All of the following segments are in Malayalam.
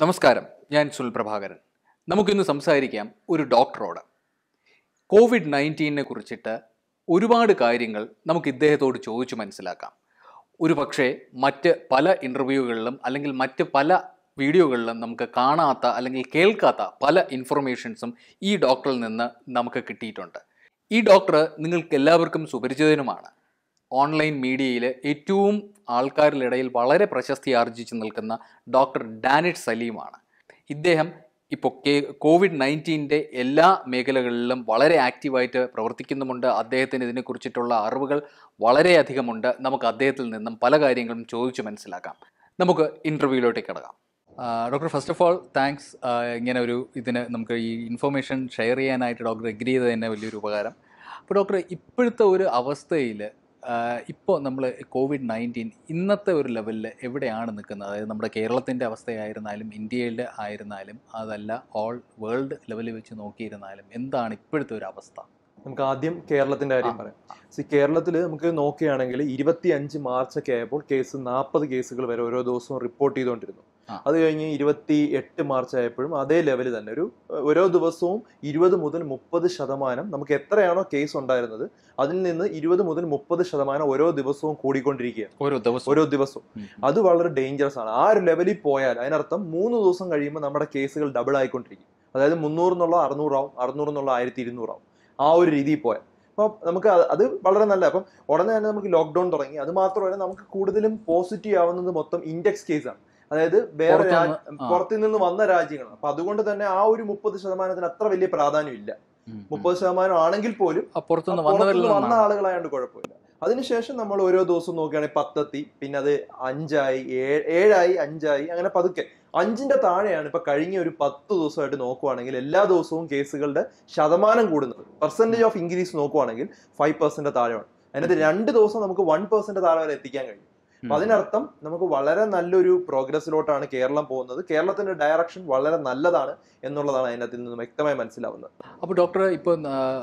നമസ്കാരം ഞാൻ സുനിൽ പ്രഭാകരൻ നമുക്കിന്ന് സംസാരിക്കാം ഒരു ഡോക്ടറോട് കോവിഡ് നയൻറ്റീനെ കുറിച്ചിട്ട് ഒരുപാട് കാര്യങ്ങൾ നമുക്ക് ഇദ്ദേഹത്തോട് ചോദിച്ചു മനസ്സിലാക്കാം ഒരു പക്ഷേ മറ്റ് പല ഇൻ്റർവ്യൂകളിലും അല്ലെങ്കിൽ മറ്റ് പല വീഡിയോകളിലും നമുക്ക് കാണാത്ത അല്ലെങ്കിൽ കേൾക്കാത്ത പല ഇൻഫർമേഷൻസും ഈ ഡോക്ടറിൽ നിന്ന് നമുക്ക് കിട്ടിയിട്ടുണ്ട് ഈ ഡോക്ടർ നിങ്ങൾക്ക് എല്ലാവർക്കും സുപരിചിതനുമാണ് ഓൺലൈൻ മീഡിയയിൽ ഏറ്റവും ആൾക്കാരിലിടയിൽ വളരെ പ്രശസ്തി ആർജിച്ചു നിൽക്കുന്ന ഡോക്ടർ ഡാനിഡ് സലീമാണ് ഇദ്ദേഹം ഇപ്പോൾ കെ കോവിഡ് നയൻറ്റീൻ്റെ എല്ലാ മേഖലകളിലും വളരെ ആക്റ്റീവായിട്ട് പ്രവർത്തിക്കുന്നുമുണ്ട് അദ്ദേഹത്തിന് ഇതിനെക്കുറിച്ചിട്ടുള്ള അറിവുകൾ വളരെയധികമുണ്ട് നമുക്ക് അദ്ദേഹത്തിൽ നിന്നും പല കാര്യങ്ങളും ചോദിച്ചു മനസ്സിലാക്കാം നമുക്ക് ഇൻ്റർവ്യൂവിലോട്ടേക്ക് കിടക്കാം doctor first of all thanks ഇങ്ങനെ ഒരു ഇതിന് നമുക്ക് ഈ ഇൻഫർമേഷൻ ഷെയർ ചെയ്യാനായിട്ട് ഡോക്ടർ എഗ്രി ചെയ്തത് തന്നെ വലിയൊരു ഉപകാരം അപ്പോൾ ഡോക്ടർ ഇപ്പോഴത്തെ ഒരു അവസ്ഥയിൽ ഇപ്പോൾ നമ്മൾ കോവിഡ് നയൻറ്റീൻ ഇന്നത്തെ ഒരു ലെവലിൽ എവിടെയാണ് നിൽക്കുന്നത് അതായത് നമ്മുടെ കേരളത്തിൻ്റെ അവസ്ഥയായിരുന്നാലും ഇന്ത്യയിൽ ആയിരുന്നാലും അതല്ല ഓൾ വേൾഡ് ലെവലിൽ വെച്ച് നോക്കിയിരുന്നാലും എന്താണ് ഇപ്പോഴത്തെ ഒരു അവസ്ഥ നമുക്ക് ആദ്യം കേരളത്തിന്റെ കാര്യം പറയാം സി കേരളത്തിൽ നമുക്ക് നോക്കുകയാണെങ്കിൽ ഇരുപത്തി അഞ്ച് മാർച്ചൊക്കെ ആയപ്പോൾ കേസ് നാൽപ്പത് കേസുകൾ വരെ ഓരോ ദിവസവും റിപ്പോർട്ട് ചെയ്തുകൊണ്ടിരുന്നു അത് കഴിഞ്ഞ് ഇരുപത്തി എട്ട് മാർച്ച് ആയപ്പോഴും അതേ ലെവലിൽ തന്നെ ഒരു ഓരോ ദിവസവും ഇരുപത് മുതൽ മുപ്പത് ശതമാനം നമുക്ക് എത്രയാണോ കേസ് ഉണ്ടായിരുന്നത് അതിൽ നിന്ന് ഇരുപത് മുതൽ മുപ്പത് ശതമാനം ഓരോ ദിവസവും കൂടിക്കൊണ്ടിരിക്കുകയാണ് ഓരോ ദിവസം ഓരോ ദിവസവും അത് വളരെ ഡേഞ്ചറസ് ആണ് ആ ഒരു ലെവലിൽ പോയാൽ അതിനർത്ഥം മൂന്ന് ദിവസം കഴിയുമ്പോൾ നമ്മുടെ കേസുകൾ ഡബിൾ ആയിക്കൊണ്ടിരിക്കും അതായത് മുന്നൂറിനുള്ള അറുന്നൂറാവും അറുന്നൂറിനുള്ള ആയിരത്തി ഇരുന്നൂറാവും ആ ഒരു രീതിയിൽ പോയാൽ അപ്പം നമുക്ക് അത് വളരെ നല്ല അപ്പം ഉടനെ തന്നെ നമുക്ക് ലോക്ക്ഡൗൺ തുടങ്ങി അത് മാത്രമല്ല നമുക്ക് കൂടുതലും പോസിറ്റീവ് ആവുന്നത് മൊത്തം ഇൻഡെക്സ് കേസാണ് അതായത് വേറെ പുറത്തു നിന്ന് വന്ന രാജ്യങ്ങൾ അപ്പൊ അതുകൊണ്ട് തന്നെ ആ ഒരു മുപ്പത് ശതമാനത്തിന് അത്ര വലിയ പ്രാധാന്യമില്ല മുപ്പത് ശതമാനം ആണെങ്കിൽ പോലും പുറത്തുനിന്ന് വന്ന ആളുകളായതുകൊണ്ട് കുഴപ്പമില്ല അതിനുശേഷം നമ്മൾ ഓരോ ദിവസവും നോക്കുകയാണെങ്കിൽ പത്തെത്തി പിന്നെ അത് അഞ്ചായി ഏഴായി അഞ്ചായി അങ്ങനെ പതുക്കെ അഞ്ചിന്റെ താഴെയാണ് ഇപ്പൊ കഴിഞ്ഞ ഒരു പത്ത് ദിവസമായിട്ട് നോക്കുവാണെങ്കിൽ എല്ലാ ദിവസവും കേസുകളുടെ ശതമാനം കൂടുന്നത് പെർസെന്റേജ് ഓഫ് ഇൻക്രീസ് നോക്കുവാണെങ്കിൽ ഫൈവ് പെർസെന്റ് താഴെയാണ് അതിനകത്ത് രണ്ട് ദിവസം നമുക്ക് വൺ പെർസെന്റ് താഴെ വരെ എത്തിക്കാൻ കഴിയും അപ്പൊ അതിനർത്ഥം നമുക്ക് വളരെ നല്ലൊരു പ്രോഗ്രസിലോട്ടാണ് കേരളം പോകുന്നത് കേരളത്തിന്റെ ഡയറക്ഷൻ വളരെ നല്ലതാണ് എന്നുള്ളതാണ് അതിനകത്ത് നിന്ന് വ്യക്തമായി മനസ്സിലാവുന്നത് അപ്പോൾ ഡോക്ടർ ഇപ്പൊ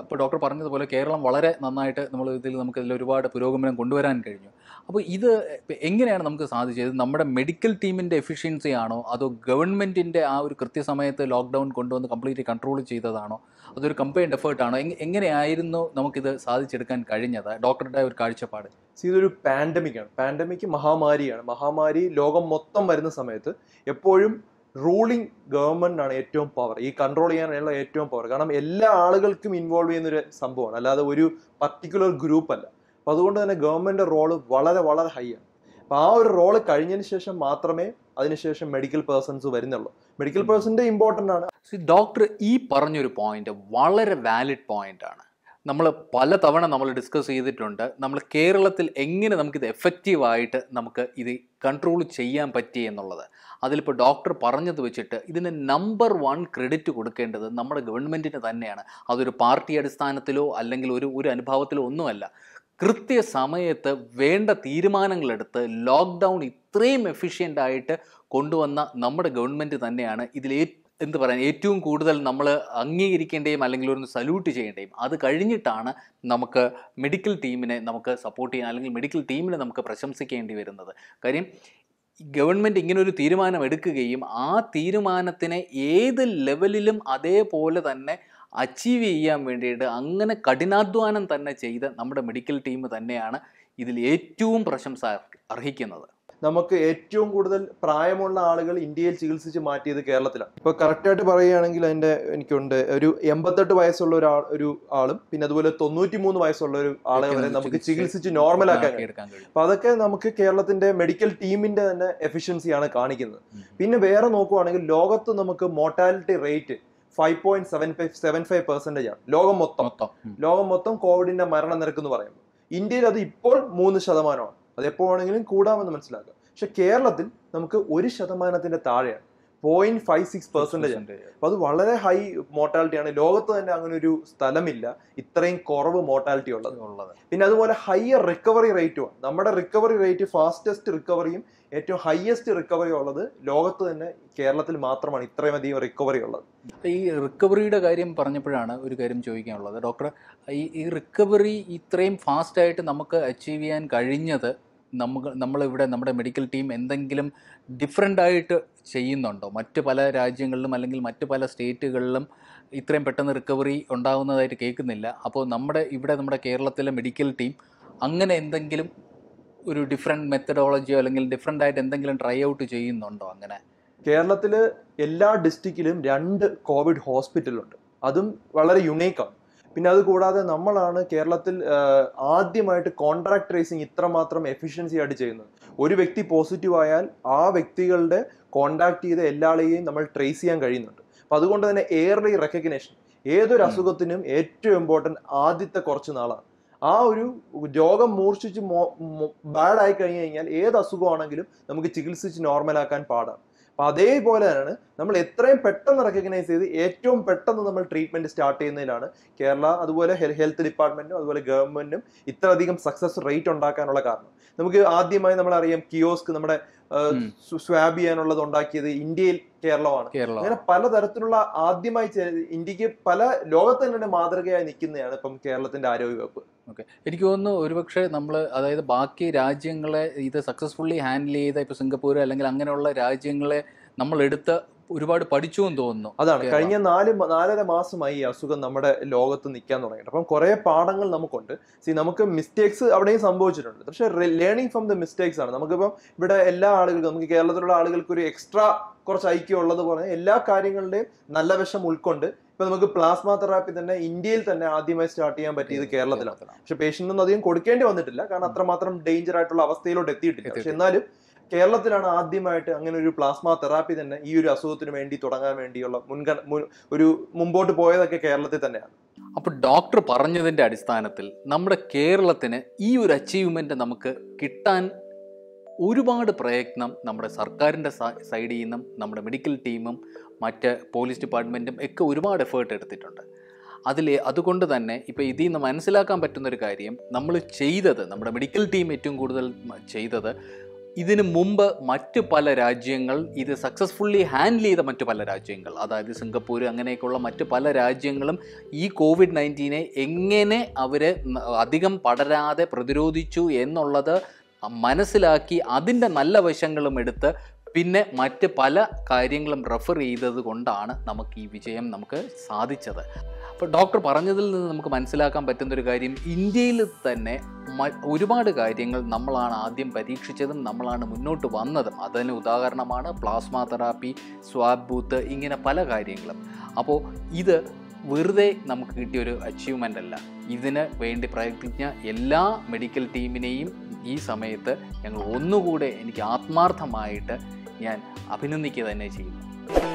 ഇപ്പൊ ഡോക്ടർ പറഞ്ഞതുപോലെ കേരളം വളരെ നന്നായിട്ട് നമ്മൾ ഇതിൽ നമുക്ക് ഇതിൽ ഒരുപാട് പുരോഗമനം കൊണ്ടുവരാൻ കഴിഞ്ഞു അപ്പോൾ ഇത് എങ്ങനെയാണ് നമുക്ക് സാധിച്ചത് നമ്മുടെ മെഡിക്കൽ ടീമിന്റെ എഫിഷ്യൻസി ആണോ അതോ ഗവൺമെന്റിന്റെ ആ ഒരു കൃത്യസമയത്ത് ലോക്ക്ഡൗൺ കൊണ്ടുവന്ന് കംപ്ലീറ്റ് കൺട്രോൾ ചെയ്തതാണോ അതൊരു കമ്പൈൻഡ് എഫേർട്ടാണോ എങ്ങനെയായിരുന്നു നമുക്കിത് സാധിച്ചെടുക്കാൻ കഴിഞ്ഞത് ഡോക്ടറുടെ ഒരു കാഴ്ചപ്പാട് ഇതൊരു ആണ് പാൻഡമിക് മഹാമാരിയാണ് മഹാമാരി ലോകം മൊത്തം വരുന്ന സമയത്ത് എപ്പോഴും റൂളിംഗ് ആണ് ഏറ്റവും പവർ ഈ കൺട്രോൾ ചെയ്യാനുള്ള ഏറ്റവും പവർ കാരണം എല്ലാ ആളുകൾക്കും ഇൻവോൾവ് ചെയ്യുന്ന ഒരു സംഭവമാണ് അല്ലാതെ ഒരു പർട്ടിക്കുലർ ഗ്രൂപ്പ് അല്ല അപ്പോൾ അതുകൊണ്ട് തന്നെ ഗവൺമെൻറ് റോള് വളരെ വളരെ ഹൈ ആണ് അപ്പോൾ ആ ഒരു റോള് കഴിഞ്ഞതിന് ശേഷം മാത്രമേ അതിനുശേഷം മെഡിക്കൽ പേഴ്സൺസ് വരുന്നുള്ളൂ മെഡിക്കൽ പേഴ്സൻ്റെ ഇമ്പോർട്ടൻ്റ് ആണ് ഡോക്ടർ ഈ പറഞ്ഞൊരു പോയിന്റ് വളരെ വാലിഡ് പോയിന്റ് ആണ് നമ്മൾ പല തവണ നമ്മൾ ഡിസ്കസ് ചെയ്തിട്ടുണ്ട് നമ്മൾ കേരളത്തിൽ എങ്ങനെ നമുക്കിത് എഫക്റ്റീവായിട്ട് നമുക്ക് ഇത് കൺട്രോൾ ചെയ്യാൻ പറ്റി എന്നുള്ളത് അതിലിപ്പോൾ ഡോക്ടർ പറഞ്ഞത് വെച്ചിട്ട് ഇതിന് നമ്പർ വൺ ക്രെഡിറ്റ് കൊടുക്കേണ്ടത് നമ്മുടെ ഗവൺമെൻറ്റിന് തന്നെയാണ് അതൊരു പാർട്ടി അടിസ്ഥാനത്തിലോ അല്ലെങ്കിൽ ഒരു ഒരു അനുഭവത്തിലോ ഒന്നുമല്ല കൃത്യസമയത്ത് വേണ്ട തീരുമാനങ്ങളെടുത്ത് ലോക്ക്ഡൗൺ അത്രയും എഫിഷ്യൻ്റ് ആയിട്ട് കൊണ്ടുവന്ന നമ്മുടെ ഗവൺമെൻറ് തന്നെയാണ് ഇതിൽ എന്ത് പറയാൻ ഏറ്റവും കൂടുതൽ നമ്മൾ അംഗീകരിക്കേണ്ടയും അല്ലെങ്കിൽ ഒന്ന് സല്യൂട്ട് ചെയ്യേണ്ടയും അത് കഴിഞ്ഞിട്ടാണ് നമുക്ക് മെഡിക്കൽ ടീമിനെ നമുക്ക് സപ്പോർട്ട് ചെയ്യാൻ അല്ലെങ്കിൽ മെഡിക്കൽ ടീമിനെ നമുക്ക് പ്രശംസിക്കേണ്ടി വരുന്നത് കാര്യം ഗവൺമെൻറ് ഇങ്ങനൊരു തീരുമാനം എടുക്കുകയും ആ തീരുമാനത്തിനെ ഏത് ലെവലിലും അതേപോലെ തന്നെ അച്ചീവ് ചെയ്യാൻ വേണ്ടിയിട്ട് അങ്ങനെ കഠിനാധ്വാനം തന്നെ ചെയ്ത നമ്മുടെ മെഡിക്കൽ ടീം തന്നെയാണ് ഇതിൽ ഏറ്റവും പ്രശംസ അർഹിക്കുന്നത് നമുക്ക് ഏറ്റവും കൂടുതൽ പ്രായമുള്ള ആളുകൾ ഇന്ത്യയിൽ ചികിത്സിച്ച് മാറ്റിയത് കേരളത്തിലാണ് ഇപ്പൊ കറക്റ്റായിട്ട് പറയുകയാണെങ്കിൽ അതിന്റെ എനിക്കുണ്ട് ഒരു എൺപത്തെട്ട് വയസ്സുള്ള ഒരാൾ ഒരു ആളും പിന്നെ അതുപോലെ തൊണ്ണൂറ്റി മൂന്ന് വയസ്സുള്ള ഒരു ആളെ വരെ നമുക്ക് ചികിത്സിച്ച് ആക്കാൻ അപ്പൊ അതൊക്കെ നമുക്ക് കേരളത്തിന്റെ മെഡിക്കൽ ടീമിന്റെ തന്നെ എഫിഷ്യൻസിയാണ് കാണിക്കുന്നത് പിന്നെ വേറെ നോക്കുവാണെങ്കിൽ ലോകത്ത് നമുക്ക് mortality rate five point seven five seven five percentage ആണ് ലോകം മൊത്തം ലോകം മൊത്തം കോവിഡിന്റെ നിരക്ക് എന്ന് പറയുമ്പോൾ ഇന്ത്യയിൽ അത് ഇപ്പോൾ മൂന്ന് ശതമാനമാണ് അത് എപ്പോ വേണമെങ്കിലും കൂടാമെന്ന് മനസ്സിലാക്കുക പക്ഷെ കേരളത്തിൽ നമുക്ക് ഒരു ശതമാനത്തിന്റെ താഴെയാണ് പോയിന്റ് ഫൈവ് സിക്സ് പെർസെന്റേജ് ഉണ്ട് അപ്പോൾ അത് വളരെ ഹൈ മോർട്ടാലിറ്റി ആണ് ലോകത്ത് തന്നെ അങ്ങനെ ഒരു സ്ഥലമില്ല ഇത്രയും കുറവ് മോർട്ടാലിറ്റി ഉള്ളത് ഉള്ളത് പിന്നെ അതുപോലെ ഹയർ റിക്കവറി റേറ്റും നമ്മുടെ റിക്കവറി റേറ്റ് ഫാസ്റ്റസ്റ്റ് റിക്കവറിയും ഏറ്റവും ഹയസ്റ്റ് റിക്കവറി ഉള്ളത് ലോകത്ത് തന്നെ കേരളത്തിൽ മാത്രമാണ് ഇത്രയും അധികം റിക്കവറി ഉള്ളത് ഈ റിക്കവറിയുടെ കാര്യം പറഞ്ഞപ്പോഴാണ് ഒരു കാര്യം ചോദിക്കാനുള്ളത് ഡോക്ടർ ഈ റിക്കവറി ഇത്രയും ഫാസ്റ്റായിട്ട് നമുക്ക് അച്ചീവ് ചെയ്യാൻ കഴിഞ്ഞത് നമുക്ക് നമ്മളിവിടെ നമ്മുടെ മെഡിക്കൽ ടീം എന്തെങ്കിലും ആയിട്ട് ചെയ്യുന്നുണ്ടോ മറ്റ് പല രാജ്യങ്ങളിലും അല്ലെങ്കിൽ മറ്റ് പല സ്റ്റേറ്റുകളിലും ഇത്രയും പെട്ടെന്ന് റിക്കവറി ഉണ്ടാകുന്നതായിട്ട് കേൾക്കുന്നില്ല അപ്പോൾ നമ്മുടെ ഇവിടെ നമ്മുടെ കേരളത്തിലെ മെഡിക്കൽ ടീം അങ്ങനെ എന്തെങ്കിലും ഒരു ഡിഫറെൻറ്റ് മെത്തഡോളജിയോ അല്ലെങ്കിൽ ഡിഫറെൻ്റ് ആയിട്ട് എന്തെങ്കിലും ട്രൈ ഔട്ട് ചെയ്യുന്നുണ്ടോ അങ്ങനെ കേരളത്തിൽ എല്ലാ ഡിസ്ട്രിക്റ്റിലും രണ്ട് കോവിഡ് ഹോസ്പിറ്റലുണ്ട് അതും വളരെ യുണീക്കാണ് പിന്നെ അത് കൂടാതെ നമ്മളാണ് കേരളത്തിൽ ആദ്യമായിട്ട് കോൺട്രാക്ട് ട്രേസിങ് ഇത്രമാത്രം എഫിഷ്യൻസി ആയിട്ട് ചെയ്യുന്നത് ഒരു വ്യക്തി പോസിറ്റീവ് ആയാൽ ആ വ്യക്തികളുടെ കോൺടാക്ട് ചെയ്ത എല്ലാളെയും നമ്മൾ ട്രേസ് ചെയ്യാൻ കഴിയുന്നുണ്ട് അപ്പൊ അതുകൊണ്ട് തന്നെ എയർലി റെക്കഗ്നേഷൻ ഏതൊരു അസുഖത്തിനും ഏറ്റവും ഇമ്പോർട്ടൻറ്റ് ആദ്യത്തെ കുറച്ച് നാളാണ് ആ ഒരു രോഗം മൂർച്ഛിച്ച് ബാഡ് ആയി കഴിഞ്ഞു കഴിഞ്ഞാൽ ഏത് അസുഖമാണെങ്കിലും നമുക്ക് ചികിത്സിച്ച് നോർമലാക്കാൻ പാടാണ് അപ്പൊ അതേപോലെ തന്നെയാണ് നമ്മൾ എത്രയും പെട്ടെന്ന് റെക്കഗ്നൈസ് ചെയ്ത് ഏറ്റവും പെട്ടെന്ന് നമ്മൾ ട്രീറ്റ്മെന്റ് സ്റ്റാർട്ട് ചെയ്യുന്നതിലാണ് കേരള അതുപോലെ ഹെൽത്ത് ഡിപ്പാർട്ട്മെന്റും അതുപോലെ ഗവൺമെന്റും ഇത്രയധികം സക്സസ് റേറ്റ് ഉണ്ടാക്കാനുള്ള കാരണം നമുക്ക് ആദ്യമായി നമ്മൾ അറിയാം കിയോസ്ക് നമ്മുടെ സ്വാബ് ചെയ്യാനുള്ളത് ഉണ്ടാക്കിയത് ഇന്ത്യയിൽ കേരളമാണ് അങ്ങനെ പലതരത്തിലുള്ള ആദ്യമായി ഇന്ത്യക്ക് പല ലോകത്ത് തന്നെ മാതൃകയായി നിൽക്കുന്നതാണ് ഇപ്പം കേരളത്തിന്റെ ആരോഗ്യ വകുപ്പ് ഓക്കെ എനിക്ക് തോന്നുന്നു ഒരുപക്ഷെ നമ്മൾ അതായത് ബാക്കി രാജ്യങ്ങളെ ഇത് സക്സസ്ഫുള്ളി ഹാൻഡിൽ ചെയ്ത ഇപ്പോൾ സിംഗപ്പൂർ അല്ലെങ്കിൽ അങ്ങനെയുള്ള രാജ്യങ്ങളെ നമ്മളെടുത്ത ഒരുപാട് പഠിച്ചു എന്ന് തോന്നുന്നു അതാണ് കഴിഞ്ഞ നാല് നാലര മാസമായി ഈ അസുഖം നമ്മുടെ ലോകത്ത് നിൽക്കാൻ തുടങ്ങിയിട്ട് അപ്പം കുറേ പാഠങ്ങൾ നമുക്കുണ്ട് സി നമുക്ക് മിസ്റ്റേക്സ് അവിടെയും സംഭവിച്ചിട്ടുണ്ട് പക്ഷേ ലേണിംഗ് ഫ്രം ദ മിസ്റ്റേക്സ് ആണ് നമുക്കിപ്പം ഇവിടെ എല്ലാ ആളുകൾക്കും നമുക്ക് കേരളത്തിലുള്ള ആളുകൾക്ക് ഒരു എക്സ്ട്രാ കുറച്ച് ഐക്യം ഉള്ളത് പോലെ എല്ലാ കാര്യങ്ങളുടെയും നല്ല വശം ഉൾക്കൊണ്ട് ഇപ്പൊ നമുക്ക് പ്ലാസ്മ തെറാപ്പി തന്നെ ഇന്ത്യയിൽ തന്നെ ആദ്യമായി സ്റ്റാർട്ട് ചെയ്യാൻ പറ്റിയത് കേരളത്തിലാണ് പക്ഷെ പേഷ്യൻ്റ് ഒന്നും അധികം കൊടുക്കേണ്ടി വന്നിട്ടില്ല കാരണം അത്രമാത്രം ഡേഞ്ചർ ആയിട്ടുള്ള അവസ്ഥയിലോട്ട് എത്തിയിട്ടില്ല പക്ഷെ എന്നാലും കേരളത്തിലാണ് ആദ്യമായിട്ട് അങ്ങനെ ഒരു പ്ലാസ്മ തെറാപ്പി തന്നെ ഈ ഒരു അസുഖത്തിന് വേണ്ടി തുടങ്ങാൻ വേണ്ടിയുള്ള മുൻഗണ ഒരു മുമ്പോട്ട് പോയതൊക്കെ കേരളത്തിൽ തന്നെയാണ് അപ്പോൾ ഡോക്ടർ പറഞ്ഞതിന്റെ അടിസ്ഥാനത്തിൽ നമ്മുടെ കേരളത്തിന് ഈ ഒരു അച്ചീവ്മെന്റ് നമുക്ക് കിട്ടാൻ ഒരുപാട് പ്രയത്നം നമ്മുടെ സർക്കാരിൻ്റെ സൈഡിൽ നിന്നും നമ്മുടെ മെഡിക്കൽ ടീമും മറ്റ് പോലീസ് ഡിപ്പാർട്ട്മെൻറ്റും ഒക്കെ ഒരുപാട് എഫേർട്ട് എടുത്തിട്ടുണ്ട് അതിൽ അതുകൊണ്ട് തന്നെ ഇപ്പോൾ ഇതിൽ നിന്ന് മനസ്സിലാക്കാൻ പറ്റുന്നൊരു കാര്യം നമ്മൾ ചെയ്തത് നമ്മുടെ മെഡിക്കൽ ടീം ഏറ്റവും കൂടുതൽ ചെയ്തത് ഇതിന് മുമ്പ് മറ്റ് പല രാജ്യങ്ങൾ ഇത് സക്സസ്ഫുള്ളി ഹാൻഡിൽ ചെയ്ത മറ്റു പല രാജ്യങ്ങൾ അതായത് സിംഗപ്പൂർ അങ്ങനെയൊക്കെയുള്ള മറ്റ് പല രാജ്യങ്ങളും ഈ കോവിഡ് നയൻറ്റീനെ എങ്ങനെ അവർ അധികം പടരാതെ പ്രതിരോധിച്ചു എന്നുള്ളത് മനസ്സിലാക്കി അതിൻ്റെ നല്ല വശങ്ങളും എടുത്ത് പിന്നെ മറ്റ് പല കാര്യങ്ങളും റെഫർ ചെയ്തത് കൊണ്ടാണ് നമുക്ക് ഈ വിജയം നമുക്ക് സാധിച്ചത് അപ്പോൾ ഡോക്ടർ പറഞ്ഞതിൽ നിന്ന് നമുക്ക് മനസ്സിലാക്കാൻ പറ്റുന്നൊരു കാര്യം ഇന്ത്യയിൽ തന്നെ ഒരുപാട് കാര്യങ്ങൾ നമ്മളാണ് ആദ്യം പരീക്ഷിച്ചതും നമ്മളാണ് മുന്നോട്ട് വന്നതും അതിന് ഉദാഹരണമാണ് പ്ലാസ്മ തെറാപ്പി സ്വാബ് ബൂത്ത് ഇങ്ങനെ പല കാര്യങ്ങളും അപ്പോൾ ഇത് വെറുതെ നമുക്ക് കിട്ടിയൊരു അച്ചീവ്മെൻ്റ് അല്ല ഇതിന് വേണ്ടി പ്രയത്നിച്ച എല്ലാ മെഡിക്കൽ ടീമിനെയും ഈ സമയത്ത് ഞങ്ങൾ ഒന്നുകൂടെ എനിക്ക് ആത്മാർത്ഥമായിട്ട് ഞാൻ അഭിനന്ദിക്കുക തന്നെ ചെയ്യുന്നു